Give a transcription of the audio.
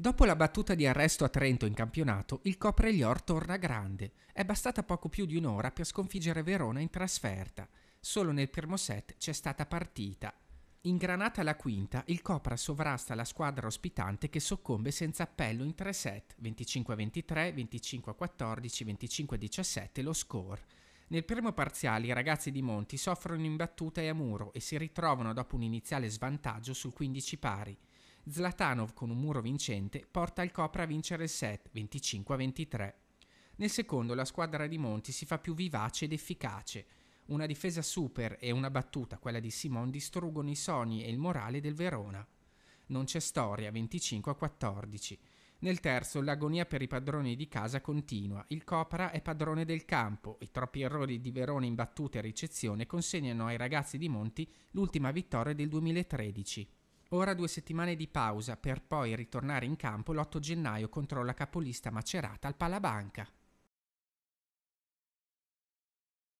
Dopo la battuta di arresto a Trento in campionato, il Copreglior torna grande. È bastata poco più di un'ora per sconfiggere Verona in trasferta. Solo nel primo set c'è stata partita. Ingranata la quinta, il Copra sovrasta la squadra ospitante che soccombe senza appello in tre set, 25-23, 25-14, 25-17 lo score. Nel primo parziale i ragazzi di Monti soffrono in battuta e a muro e si ritrovano dopo un iniziale svantaggio sul 15 pari. Zlatanov con un muro vincente porta il Copra a vincere il set 25-23. Nel secondo la squadra di Monti si fa più vivace ed efficace. Una difesa super e una battuta, quella di Simon, distruggono i sogni e il morale del Verona. Non c'è storia, 25-14. Nel terzo l'agonia per i padroni di casa continua, il Copra è padrone del campo, i troppi errori di Verona in battute e ricezione consegnano ai ragazzi di Monti l'ultima vittoria del 2013. Ora due settimane di pausa per poi ritornare in campo l'8 gennaio contro la capolista Macerata al Palabanca.